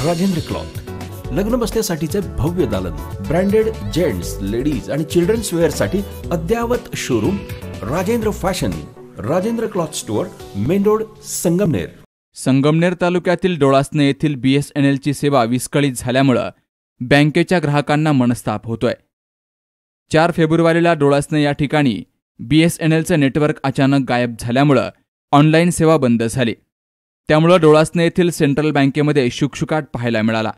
Rajendra cloth लग्न बसण्यासाठीचे भव्य दालन ब्रँडेड जेंट्स लेडीज आणि चिल्ड्रन्स वेअर साठी अद्यावत showroom Rajendra fashion Rajendra cloth store main road Sangamner Sangamner तालुक्यातील डोळासने येथील बी एस एन एलची सेवा विस्कळीत झाल्यामुळं बँकेच्या ग्राहकांना मनस्ताप होतोय चार फेब्रुवारीला डोळासने या ठिकाणी बी एस एन एलचं नेटवर्क अचानक गायब झाल्यामुळं ऑनलाईन सेवा बंद झाली त्यामुळं डोळासने येथील सेंट्रल बँकेमध्ये शुकशुकाट पाहायला मिळाला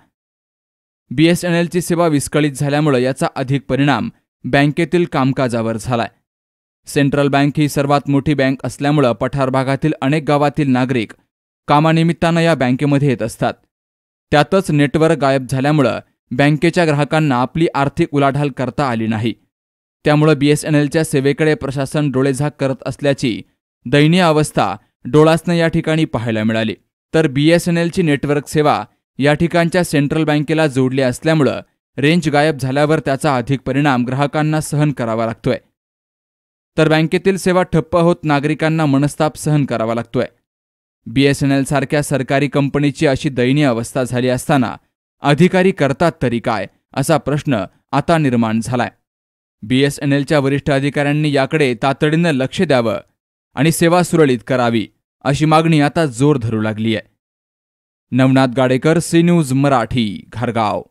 बीएसएनएलची सेवा विस्कळीत झाल्यामुळे याचा अधिक परिणाम बँकेतील कामकाजावर झालाय सेंट्रल बँक ही सर्वात मोठी बँक असल्यामुळं पठार भागातील अनेक गावातील नागरिक कामानिमित्तानं या बँकेमध्ये येत असतात त्यातच नेटवर्क गायब झाल्यामुळं बँकेच्या ग्राहकांना आपली आर्थिक उलाढाल करता आली नाही त्यामुळं बीएसएनएलच्या सेवेकडे प्रशासन डोळेझाक करत असल्याची दयनीय अवस्था डोळासनं या ठिकाणी पाहायला मिळाली तर बी एस एन एलची नेटवर्क सेवा या ठिकाणच्या सेंट्रल बँकेला जोडली असल्यामुळं रेंज गायब झाल्यावर त्याचा अधिक परिणाम ग्राहकांना सहन करावा लागतोय तर बँकेतील सेवा ठप्प होत नागरिकांना मनस्ताप सहन करावा लागतोय बी एस एन एल सारख्या सरकारी कंपनीची अशी दयनीय अवस्था झाली असताना अधिकारी करतात तरी काय असा प्रश्न आता निर्माण झालाय बी एस एन एलच्या वरिष्ठ अधिकाऱ्यांनी याकडे तातडीनं लक्ष द्यावं आणि सेवा सुरळीत करावी अशी मागणी आता जोर धरू लागली आहे नवनाथ गाडेकर सी न्यूज मराठी घरगाव